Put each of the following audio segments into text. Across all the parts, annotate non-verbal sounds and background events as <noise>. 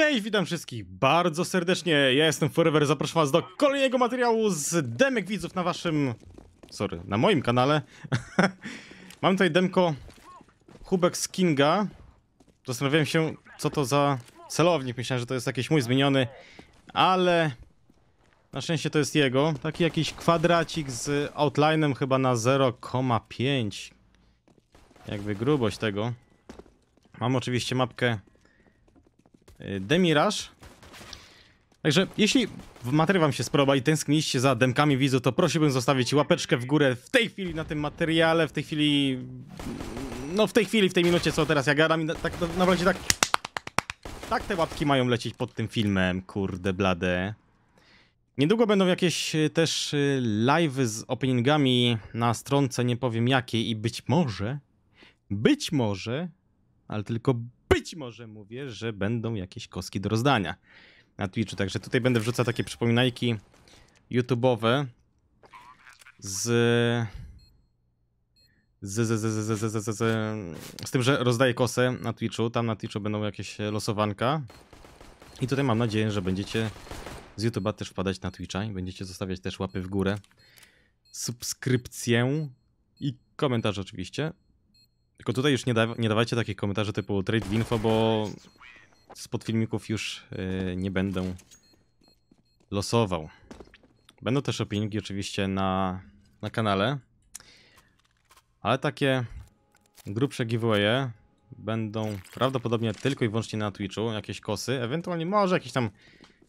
Cześć, witam wszystkich bardzo serdecznie. Ja jestem Forever, zapraszam was do kolejnego materiału z demek widzów na waszym... Sorry, na moim kanale. <laughs> Mam tutaj demko Hubek z Kinga. Zastanawiałem się, co to za celownik. Myślałem, że to jest jakiś mój zmieniony, ale... Na szczęście to jest jego. Taki jakiś kwadracik z outlinem chyba na 0,5. Jakby grubość tego. Mam oczywiście mapkę Demiraż. Także jeśli materiał wam się sproba i tęskniliście za demkami widzu, to prosiłbym zostawić łapeczkę w górę w tej chwili na tym materiale, w tej chwili... No w tej chwili, w tej minucie, co teraz ja gadam i tak naprawdę tak... Tak te łapki mają lecieć pod tym filmem, kurde blade. Niedługo będą jakieś e, też e, live z openingami na stronce, nie powiem jakiej i być może, być może, ale tylko być może mówię, że będą jakieś koski do rozdania na Twitchu. Także tutaj będę wrzucał takie przypominajki YouTube'owe z... Z, z, z, z, tym, że rozdaję kosę na Twitchu. Tam na Twitchu będą jakieś losowanka. I tutaj mam nadzieję, że będziecie z YouTube'a też wpadać na Twitcha i będziecie zostawiać też łapy w górę, subskrypcję i komentarz oczywiście. Tylko tutaj już nie, da, nie dawajcie takich komentarzy typu trade w info, bo spod filmików już yy, nie będę losował. Będą też opinie oczywiście na, na kanale, ale takie grubsze giveawaye będą prawdopodobnie tylko i wyłącznie na Twitchu, jakieś kosy, ewentualnie może jakieś tam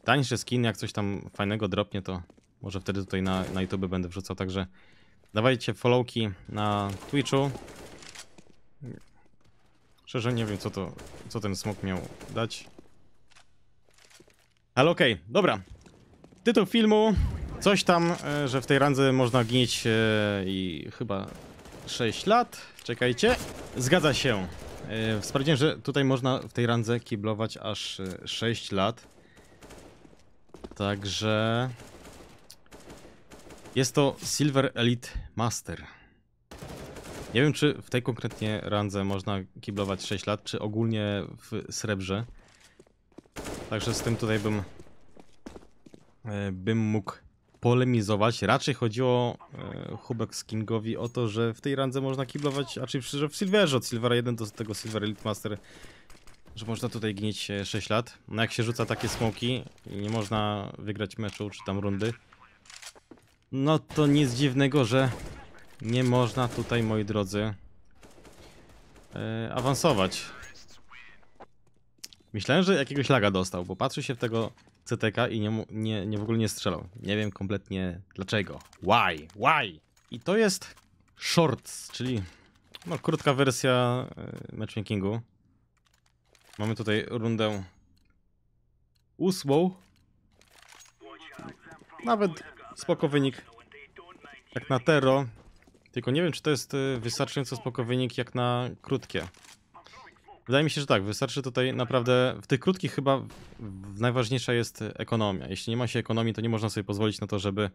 tańsze skiny, jak coś tam fajnego dropnie, to może wtedy tutaj na, na YouTube będę wrzucał, także dawajcie followki na Twitchu, Szczerze nie wiem, co to, co ten smok miał dać. Ale okej, okay, dobra. Tytuł filmu, coś tam, e, że w tej randze można gnić e, i chyba 6 lat. Czekajcie. Zgadza się. E, sprawdziłem, że tutaj można w tej randze kiblować aż 6 e, lat. Także... Jest to Silver Elite Master. Nie wiem, czy w tej konkretnie randze można kiblować 6 lat, czy ogólnie w srebrze. Także z tym tutaj bym, e, bym mógł polemizować. Raczej chodziło e, Hubek Skingowi o to, że w tej randze można kiblować, a czy że w Silverze, od Silvera 1 do tego Silver Elite Master, że można tutaj gnieć 6 e, lat. No jak się rzuca takie smoki i nie można wygrać meczu czy tam rundy, no to nic dziwnego, że nie można tutaj, moi drodzy, yy, awansować. Myślałem, że jakiegoś laga dostał, bo patrzy się w tego CTK i nie, nie, nie w ogóle nie strzelał. Nie wiem kompletnie dlaczego. Why? Why? I to jest shorts, czyli no, krótka wersja e, matchmakingu. Mamy tutaj rundę ósmą. Nawet spoko wynik. Jak na Tero, tylko nie wiem, czy to jest y, wystarczająco spoko wynik jak na krótkie. Wydaje mi się, że tak, wystarczy tutaj naprawdę, w tych krótkich chyba najważniejsza jest ekonomia. Jeśli nie ma się ekonomii, to nie można sobie pozwolić na to, żeby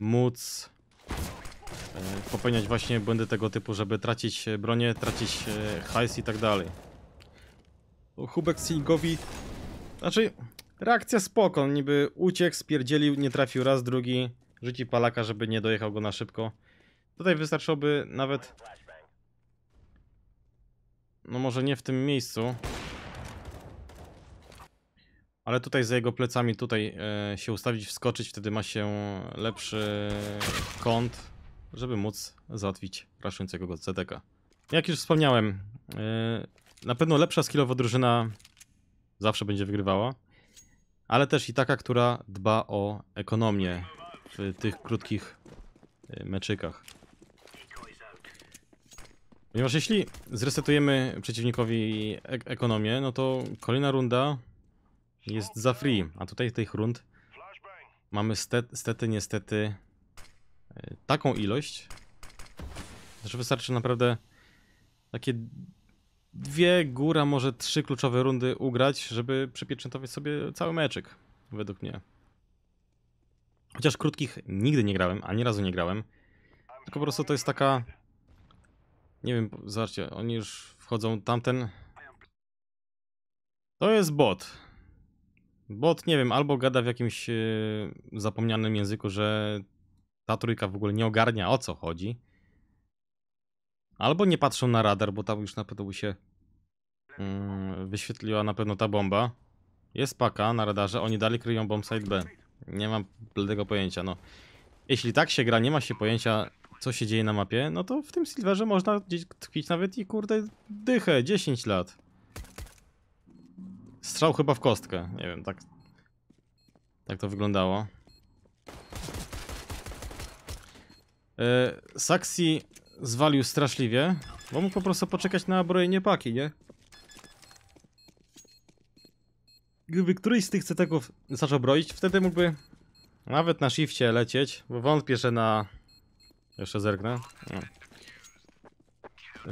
móc e, popełniać właśnie błędy tego typu, żeby tracić e, bronię, tracić e, hajs i tak dalej. Hubek Singowi, znaczy reakcja spoko, niby uciekł, spierdzielił, nie trafił raz, drugi, rzuci palaka, żeby nie dojechał go na szybko. Tutaj wystarczyłoby nawet... No może nie w tym miejscu. Ale tutaj za jego plecami, tutaj e, się ustawić, wskoczyć, wtedy ma się lepszy kąt, żeby móc załatwić raszującego go ZDK. Jak już wspomniałem, e, na pewno lepsza skillowa drużyna zawsze będzie wygrywała, ale też i taka, która dba o ekonomię w tych krótkich e, meczykach. Ponieważ jeśli zresetujemy przeciwnikowi ek ekonomię, no to kolejna runda jest za free. A tutaj tych rund mamy stety, niestety e, taką ilość, że wystarczy naprawdę takie dwie, góra może trzy kluczowe rundy ugrać, żeby przypieczętować sobie cały meczek, według mnie. Chociaż krótkich nigdy nie grałem, ani razu nie grałem. Tylko po prostu to jest taka nie wiem, zobaczcie, oni już wchodzą tamten. To jest bot. Bot, nie wiem, albo gada w jakimś yy, zapomnianym języku, że ta trójka w ogóle nie ogarnia o co chodzi. Albo nie patrzą na radar, bo tam już na pewno się yy, wyświetliła na pewno ta bomba. Jest paka na radarze, oni dalej kryją bombsite B. Nie mam bladego pojęcia, no. Jeśli tak się gra, nie ma się pojęcia co się dzieje na mapie, no to w tym Silverze można tkwić nawet i kurde dychę, 10 lat. Strzał chyba w kostkę, nie wiem, tak, tak to wyglądało. Yy, Saxi zwalił straszliwie, bo mógł po prostu poczekać na brojenie paki, nie? Gdyby któryś z tych ceteków zaczął broić, wtedy mógłby nawet na shifcie lecieć, bo wątpię, że na jeszcze zerknę. Nie.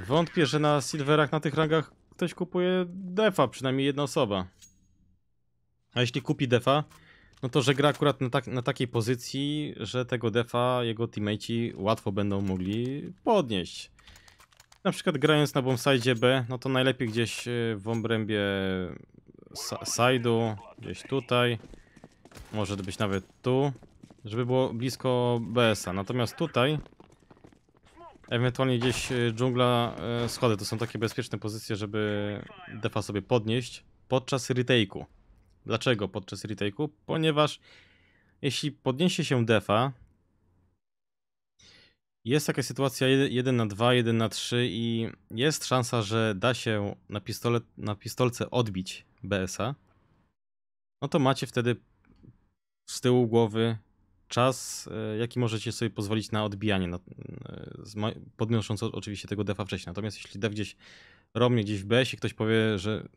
Wątpię, że na silverach, na tych rangach ktoś kupuje defa, przynajmniej jedna osoba. A jeśli kupi defa, no to że gra akurat na, tak, na takiej pozycji, że tego defa jego teammatesi łatwo będą mogli podnieść. Na przykład grając na bombside B, no to najlepiej gdzieś e, w obrębie e, side'u, gdzieś tutaj, może być nawet tu, żeby było blisko BS-a. Natomiast tutaj Ewentualnie gdzieś e, dżungla, e, schody to są takie bezpieczne pozycje, żeby defa sobie podnieść podczas retake'u. Dlaczego podczas retake'u? Ponieważ jeśli podniesie się defa, jest taka sytuacja 1 na 2, 1 na 3 i jest szansa, że da się na, pistolet, na pistolce odbić BSA. No to macie wtedy z tyłu głowy czas, e, jaki możecie sobie pozwolić na odbijanie, na, e, podnosząc oczywiście tego defa wcześniej. Natomiast jeśli def gdzieś romnie, gdzieś w BS-ie, ktoś powie, że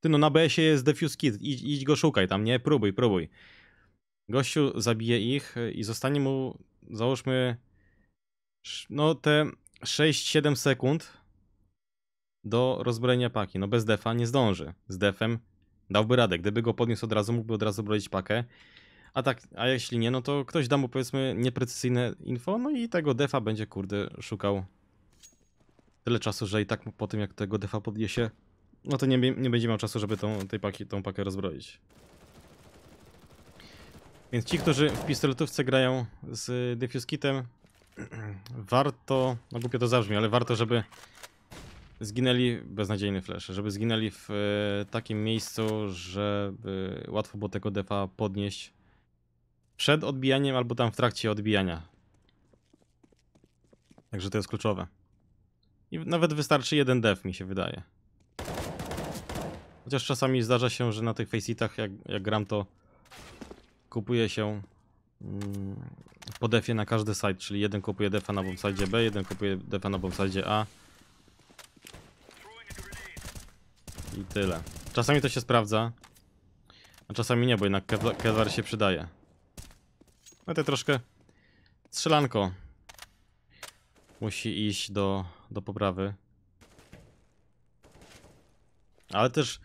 ty no na bs jest defuse kit, idź, idź go szukaj tam, nie? Próbuj, próbuj. Gościu zabije ich e, i zostanie mu, załóżmy, no te 6-7 sekund do rozbrojenia paki. No bez defa nie zdąży. Z defem dałby radę. Gdyby go podniósł od razu, mógłby od razu broić pakę. A tak, a jeśli nie, no to ktoś da mu powiedzmy nieprecyzyjne info, no i tego defa będzie kurde szukał tyle czasu, że i tak po tym jak tego defa podniesie, no to nie, nie będzie miał czasu, żeby tą, tej paki, tą pakę rozbroić. Więc ci, którzy w pistoletówce grają z defuse kitem, <clears throat> warto, no głupio to zabrzmi, ale warto, żeby zginęli beznadziejny flash, żeby zginęli w e, takim miejscu, żeby łatwo było tego defa podnieść przed odbijaniem albo tam w trakcie odbijania. Także to jest kluczowe. I nawet wystarczy jeden def, mi się wydaje. Chociaż czasami zdarza się, że na tych facitach, jak, jak gram, to kupuje się mm, po defie na każdy side, czyli jeden kupuje defa na side B, jeden kupuje defa na side A. I tyle. Czasami to się sprawdza, a czasami nie, bo jednak Kevlar się przydaje. No to troszkę strzelanko musi iść do, do poprawy. Ale też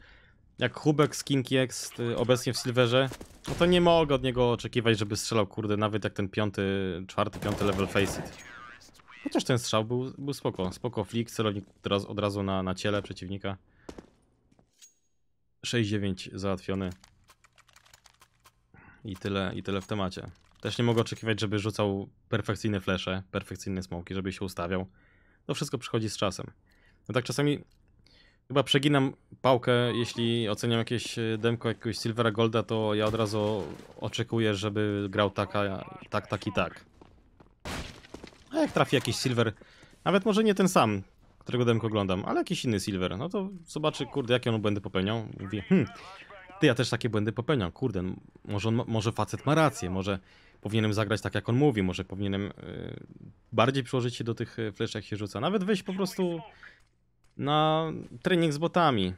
jak Hubek z Kinki X y, obecnie w Silverze, no to nie mogę od niego oczekiwać, żeby strzelał, kurde, nawet jak ten piąty, czwarty, piąty level facet. Chociaż ten strzał był, był spoko, spoko flick, celownik od razu na, na ciele przeciwnika. 6-9 załatwiony. I tyle, i tyle w temacie. Też nie mogę oczekiwać, żeby rzucał perfekcyjne flesze, perfekcyjne smoki, żeby się ustawiał. To wszystko przychodzi z czasem. No tak czasami chyba przeginam pałkę, jeśli oceniam jakieś e, demko jakiegoś Silvera Golda, to ja od razu oczekuję, żeby grał taka, tak, tak i tak. A jak trafi jakiś Silver, nawet może nie ten sam, którego demko oglądam, ale jakiś inny Silver, no to zobaczy, kurde, jakie on błędy popełniał. Mówi, hm, ty, ja też takie błędy popełniam, kurde, może, on, może facet ma rację, może powinienem zagrać tak, jak on mówi, może powinienem y, bardziej przyłożyć się do tych y, fleszy, jak się rzuca. Nawet wyjść po prostu na trening z botami.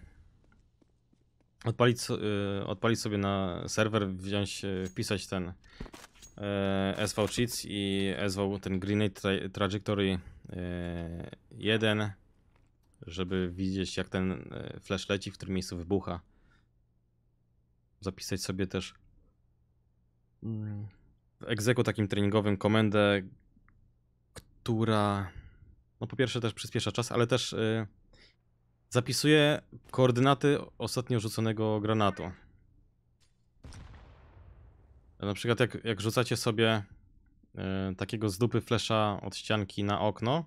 Odpalić, y, odpalić sobie na serwer, wziąć, wpisać ten SV Cheats i SV ten Grenade Trajectory 1, żeby widzieć jak ten flash leci, w którym miejscu wybucha. Zapisać sobie też mm egzeku takim treningowym komendę, która no po pierwsze też przyspiesza czas, ale też y, zapisuje koordynaty ostatnio rzuconego granatu. Na przykład jak, jak rzucacie sobie y, takiego z dupy flesza od ścianki na okno,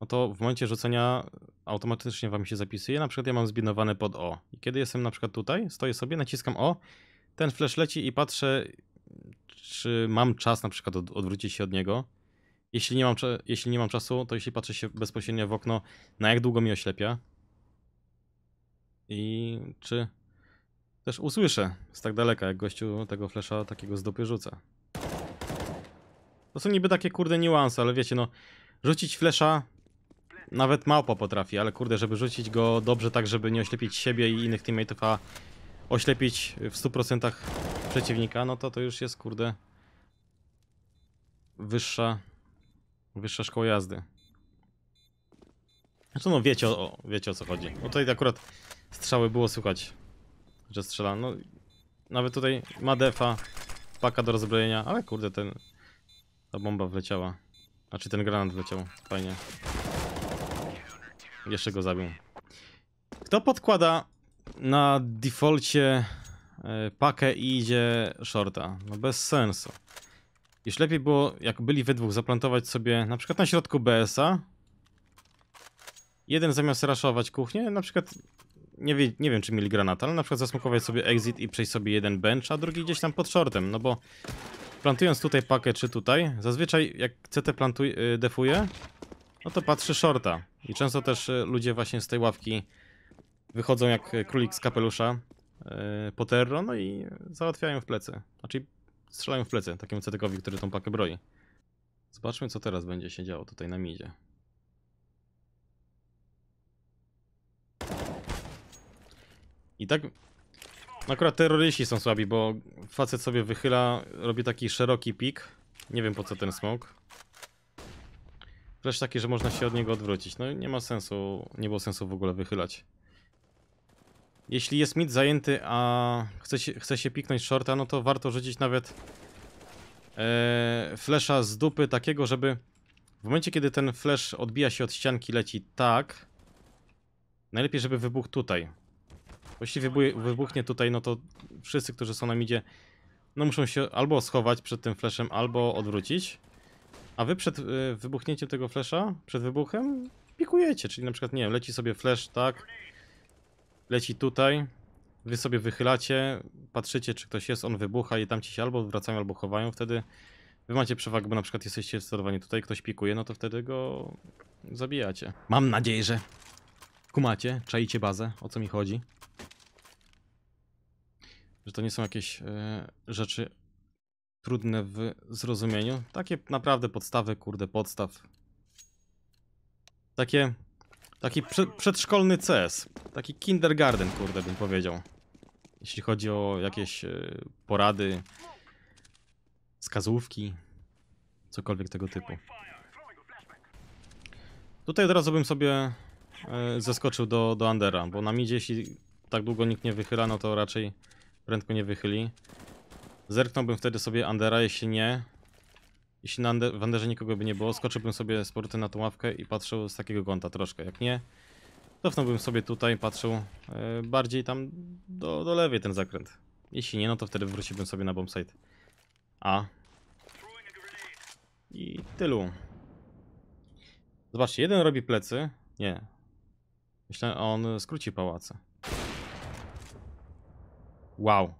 no to w momencie rzucenia automatycznie wam się zapisuje. Na przykład ja mam zbinowane pod O. I kiedy jestem na przykład tutaj, stoję sobie, naciskam O, ten flash leci i patrzę czy mam czas na przykład od, odwrócić się od niego. Jeśli nie, mam, jeśli nie mam czasu, to jeśli patrzę się bezpośrednio w okno, na jak długo mi oślepia. I czy też usłyszę z tak daleka, jak gościu tego flesza takiego z dupy rzuca. To są niby takie kurde niuanse, ale wiecie no, rzucić flesza nawet małpa potrafi, ale kurde, żeby rzucić go dobrze tak, żeby nie oślepić siebie i innych teammateów, a oślepić w 100% przeciwnika, no to to już jest, kurde, wyższa, wyższa szkoła jazdy. Zresztą znaczy, no wiecie o, o, wiecie o co chodzi. No tutaj akurat strzały było słychać, że strzela. No, nawet tutaj ma defa, paka do rozbrojenia, ale kurde ten, ta bomba wleciała. Znaczy ten granat wleciał, fajnie. Jeszcze go zabił. Kto podkłada na defaulcie E, pakę i idzie shorta. No bez sensu. Już lepiej było, jak byli we dwóch, zaplantować sobie na przykład na środku bsa, Jeden zamiast raszować kuchnię, na przykład, nie, wie, nie wiem czy mieli granat, ale na przykład zasmukować sobie exit i przejść sobie jeden bench, a drugi gdzieś tam pod shortem, no bo plantując tutaj pakę czy tutaj, zazwyczaj jak CT plantuje, y, defuje, no to patrzy shorta. I często też y, ludzie właśnie z tej ławki wychodzą jak y, królik z kapelusza, E, Poterro, no i załatwiają w plecy. Znaczy strzelają w plecy takiemu cetekowi, który tą pakę broi. Zobaczmy, co teraz będzie się działo tutaj na midzie. I tak... akurat terroryści są słabi, bo facet sobie wychyla, robi taki szeroki pik. Nie wiem po co ten smoke. Wreszcie taki, że można się od niego odwrócić. No nie ma sensu, nie było sensu w ogóle wychylać. Jeśli jest mid zajęty, a chce się, chce się piknąć shorta, no to warto rzucić nawet e, flesza z dupy takiego, żeby w momencie, kiedy ten flash odbija się od ścianki, leci tak, najlepiej, żeby wybuchł tutaj. Bo jeśli wybuchnie tutaj, no to wszyscy, którzy są na midzie, no muszą się albo schować przed tym flashem, albo odwrócić. A wy przed e, wybuchnięciem tego flasha, przed wybuchem, pikujecie, czyli na przykład, nie wiem, leci sobie flash, tak, leci tutaj, wy sobie wychylacie, patrzycie czy ktoś jest, on wybucha i tam ci się albo wracają, albo chowają, wtedy wy macie przewagę, bo na przykład jesteście sterowani tutaj, ktoś pikuje, no to wtedy go zabijacie. Mam nadzieję, że kumacie, czaicie bazę, o co mi chodzi. Że to nie są jakieś e, rzeczy trudne w zrozumieniu. Takie naprawdę podstawy, kurde, podstaw. Takie Taki prze przedszkolny CS. Taki kindergarten, kurde, bym powiedział. Jeśli chodzi o jakieś y, porady, wskazówki, cokolwiek tego typu. Tutaj od razu bym sobie y, zeskoczył do, do Andera, bo na midzie, jeśli tak długo nikt nie wychyla, no to raczej prędko nie wychyli. Zerknąłbym wtedy sobie Andera, jeśli nie, jeśli na Wanderze nikogo by nie było, skoczyłbym sobie z powrotem na tą ławkę i patrzył z takiego kąta troszkę. Jak nie, cofnąłbym sobie tutaj, patrzył e, bardziej tam do, do lewej ten zakręt. Jeśli nie, no to wtedy wróciłbym sobie na bombsite. A. I tylu. Zobaczcie, jeden robi plecy. Nie. Myślę, on skróci pałace. Wow.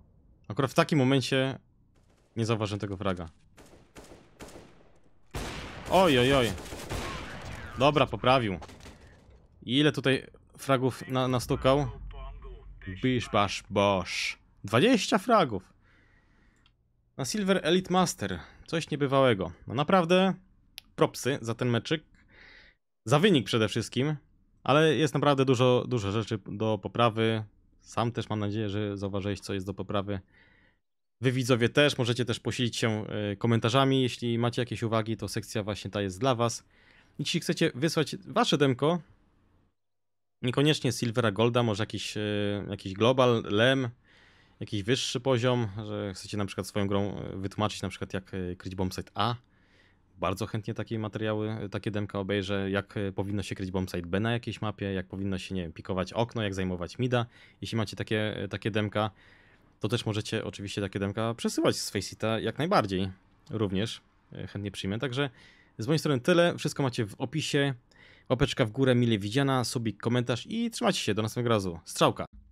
Akurat w takim momencie nie zauważyłem tego fraga. Oj, oj, oj. Dobra, poprawił. Ile tutaj fragów na, nastukał? Bisz, basz, bosz. 20 fragów. Na Silver Elite Master. Coś niebywałego. No naprawdę propsy za ten meczyk. Za wynik przede wszystkim. Ale jest naprawdę dużo, dużo rzeczy do poprawy. Sam też mam nadzieję, że zauważyłeś, co jest do poprawy. Wy widzowie też możecie też posilić się e, komentarzami. Jeśli macie jakieś uwagi, to sekcja właśnie ta jest dla was. Jeśli chcecie wysłać wasze demko, niekoniecznie Silvera Golda, może jakiś, e, jakiś global, lem, jakiś wyższy poziom, że chcecie na przykład swoją grą e, wytłumaczyć na przykład jak kryć bombsite A. Bardzo chętnie takie materiały, takie demka obejrzę, jak powinno się kryć bombsite B na jakiejś mapie, jak powinno się, nie wiem, pikować okno, jak zajmować mida. Jeśli macie takie, takie demka, to też możecie oczywiście takie demka przesyłać z Faceita jak najbardziej. Również e, chętnie przyjmę. Także z mojej strony tyle. Wszystko macie w opisie. Łapeczka w górę, mile widziana, subik, komentarz i trzymajcie się. Do następnego razu. Strzałka!